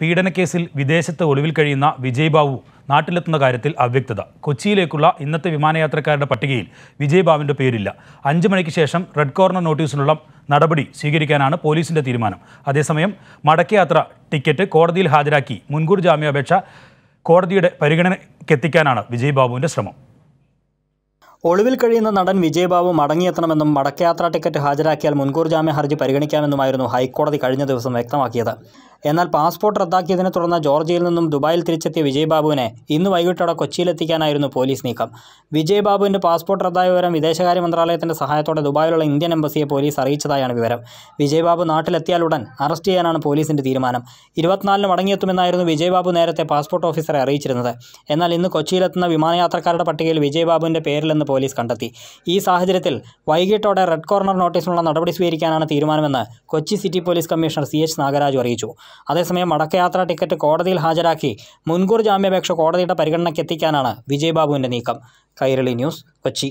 പീഡനക്കേസിൽ വിദേശത്ത് ഒളിവിൽ കഴിയുന്ന വിജയ് ബാബു നാട്ടിലെത്തുന്ന കാര്യത്തിൽ അവ്യക്തത കൊച്ചിയിലേക്കുള്ള ഇന്നത്തെ വിമാനയാത്രക്കാരുടെ പട്ടികയിൽ വിജയ് ബാബുവിൻ്റെ പേരില്ല അഞ്ച് മണിക്ക് ശേഷം റെഡ് കോർണർ നോട്ടീസിനുള്ള നടപടി സ്വീകരിക്കാനാണ് പോലീസിൻ്റെ തീരുമാനം അതേസമയം മടക്കയാത്ര ടിക്കറ്റ് കോടതിയിൽ ഹാജരാക്കി മുൻകൂർ ജാമ്യാപേക്ഷ കോടതിയുടെ പരിഗണനയ്ക്കെത്തിക്കാനാണ് വിജയ് ബാബുവിൻ്റെ ശ്രമം ഒളിവിൽ കഴിയുന്ന നടൻ വിജയബാബു മടങ്ങിയെത്തണമെന്നും മടക്കയാത്രാ ടിക്കറ്റ് ഹാജരാക്കിയാൽ മുൻകൂർ ജാമ്യ ഹർജി പരിഗണിക്കാമെന്നുമായിരുന്നു ഹൈക്കോടതി കഴിഞ്ഞ ദിവസം വ്യക്തമാക്കിയത് എന്നാൽ പാസ്പോർട്ട് റദ്ദാക്കിയതിനെ തുടർന്ന് ജോർജിയയിൽ നിന്നും ദുബായിൽ തിരിച്ചെത്തിയ വിജയ്ബാബുവിനെ ഇന്ന് വൈകിട്ടോടെ കൊച്ചിയിലെത്തിക്കാനായിരുന്നു പോലീസ് നീക്കം വിജയ്ബാബുവിൻ്റെ പാസ്പോർട്ട് റദ്ദായ വിവരം വിദേശകാര്യ മന്ത്രാലയത്തിൻ്റെ സഹായത്തോടെ ദുബായിലുള്ള ഇന്ത്യൻ എംബസിയെ പോലീസ് അറിയിച്ചതായാണ് വിവരം വിജയ്ബാബു ഉടൻ അറസ്റ്റ് ചെയ്യാനാണ് പോലീസിൻ്റെ തീരുമാനം ഇരുപത്തിനാലിന് മടങ്ങിയെത്തുമെന്നായിരുന്നു വിജയ്ബാബു നേരത്തെ പാസ്പോർട്ട് ഓഫീസറെ അറിയിച്ചിരുന്നത് എന്നാൽ ഇന്ന് കൊച്ചിയിലെത്തുന്ന വിമാനയാത്രക്കാരുടെ പട്ടികയിൽ വിജയ്ബാബുവിൻ്റെ പേരിലെന്ന് പോലീസ് കണ്ടെത്തി ഈ സാഹചര്യത്തിൽ വൈകിട്ടോടെ റെഡ് കോർണർ നോട്ടീസിനുള്ള നടപടി സ്വീകരിക്കാനാണ് തീരുമാനമെന്ന് Kochi city police commissioner C H Nagaraju അറിയിച്ചു അതേസമയം മടക്കയാത്രാ ടിക്കറ്റ് കോടതിയിൽ ഹാജരാക്കി മുൻകൂർ ജാമ്യാപേക്ഷ കോടതിയുടെ എത്തിക്കാനാണ് വിജയ്ബാബുവിൻ്റെ നീക്കം കൈരളി ന്യൂസ് കൊച്ചി